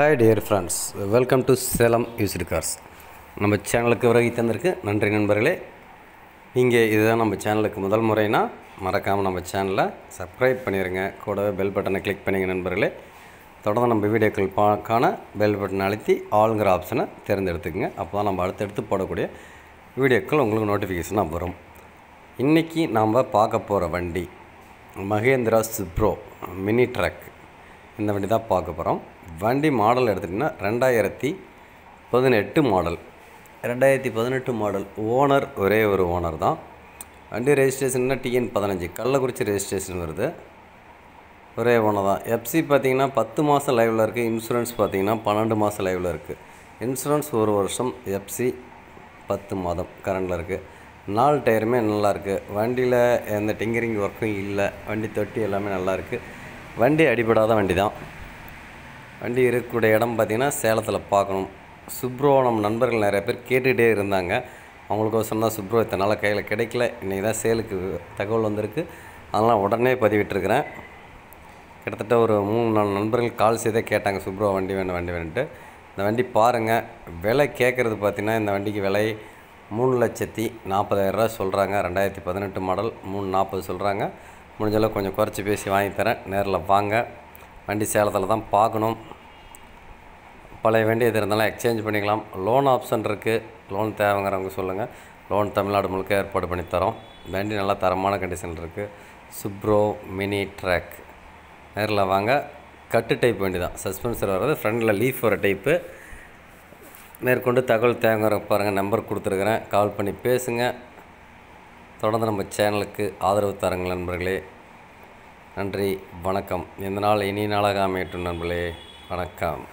hi dear friends welcome to Salem used cars நம்ம சேனலுக்கு விறகி தந்திருக்கு நன்றி நண்பர்களே இங்கே இதுதான் நம்ம சேனலுக்கு முதல் முறைனா மறக்காமல் நம்ம சேனலை சப்ஸ்கிரைப் பண்ணிடுங்க கூடவே பெல் பட்டனை கிளிக் பண்ணிங்க நண்பர்களே தொடர்ந்து நம்ம வீடியோக்கள் பார்க்கான பெல் பட்டனை அழுத்தி ஆளுங்கிற ஆப்ஷனை தேர்ந்தெடுத்துக்கோங்க அப்போ தான் நம்ம அடுத்தடுத்து போடக்கூடிய வீடியோக்கள் உங்களுக்கு நோட்டிஃபிகேஷனாக வரும் இன்றைக்கி நாம் பார்க்க போகிற வண்டி மகேந்திரா சுப்ரோ மினி ட்ராக் இந்த வண்டி தான் பார்க்க போகிறோம் வண்டி மாடல் எடுத்துட்டிங்கன்னா ரெண்டாயிரத்தி பதினெட்டு மாடல் ரெண்டாயிரத்தி பதினெட்டு மாடல் ஓனர் ஒரே ஒரு ஓனர் தான் வண்டி ரெஜிஸ்ட்ரேஷன்னா டிஎன் பதினஞ்சு கள்ளக்குறிச்சி ரெஜிஸ்ட்ரேஷன் வருது ஒரே ஓனர் தான் எஃப்சி பார்த்திங்கன்னா பத்து மாதம் லைவில் இருக்குது இன்சூரன்ஸ் பார்த்திங்கன்னா பன்னெண்டு மாதம் லைவில் இருக்குது இன்சூரன்ஸ் ஒரு வருஷம் எஃப்சி பத்து மாதம் கரண்டில் இருக்குது நாலு டயருமே நல்லாயிருக்கு வண்டியில் எந்த டிங்கரிங் ஒர்க்கும் இல்லை வண்டி தொட்டி எல்லாமே நல்லாயிருக்கு வண்டி அடிபடாத வண்டி தான் வண்டி இருக்கக்கூடிய இடம் பார்த்திங்கன்னா சேலத்தில் பார்க்கணும் சுப்ரோ நம்ம நண்பர்கள் நிறைய பேர் கேட்டுகிட்டே இருந்தாங்க அவங்களுக்கோசரம் தான் சுப்ரோ இத்தனால கையில் கிடைக்கல இன்றைக்கி தான் சேலுக்கு தகவல் வந்திருக்கு அதெல்லாம் உடனே பதிவிட்டுருக்கிறேன் கிட்டத்தட்ட ஒரு மூணு நாலு நண்பர்கள் கால் செய்தே கேட்டாங்க சுப்ரோ வண்டி வேணும் வண்டி வேணுன்ட்டு இந்த வண்டி பாருங்கள் விலை கேட்குறது பார்த்திங்கன்னா இந்த வண்டிக்கு விலை மூணு லட்சத்தி நாற்பதாயிரரூவா சொல்கிறாங்க ரெண்டாயிரத்தி பதினெட்டு மாடல் மூணு நாற்பது சொல்கிறாங்க முடிஞ்சளவு கொஞ்சம் குறைச்சி பேசி வாங்கித்தரேன் தரேன் நேரில் வாங்க வண்டி சேலத்தில் தான் பார்க்கணும் பழைய வண்டி எது இருந்தாலும் எக்ஸ்சேஞ்ச் பண்ணிக்கலாம் லோன் ஆப்ஷன் இருக்குது லோன் தேவைங்கிறவங்க சொல்லுங்கள் லோன் தமிழ்நாடு முழுக்க ஏற்பாடு பண்ணி தரோம் வண்டி நல்லா தரமான கண்டிஷன் இருக்குது சுப்ரோ மினி ட்ராக் நேரில் வாங்க கட்டு டைப் வண்டி தான் சஸ்பென்சர் வர்றது ஃப்ரண்டில் லீஃப் வர டைப்பு மேற்கொண்டு தகவல் தேவைங்கிற பாருங்கள் நம்பர் கொடுத்துருக்குறேன் கால் பண்ணி பேசுங்க தொடர்ந்து நம்ம சேனலுக்கு ஆதரவு தரங்கள் நண்பர்களே நன்றி வணக்கம் இந்த நாள் இனி நாளாக அமையட்டும் நண்பர்களே வணக்கம்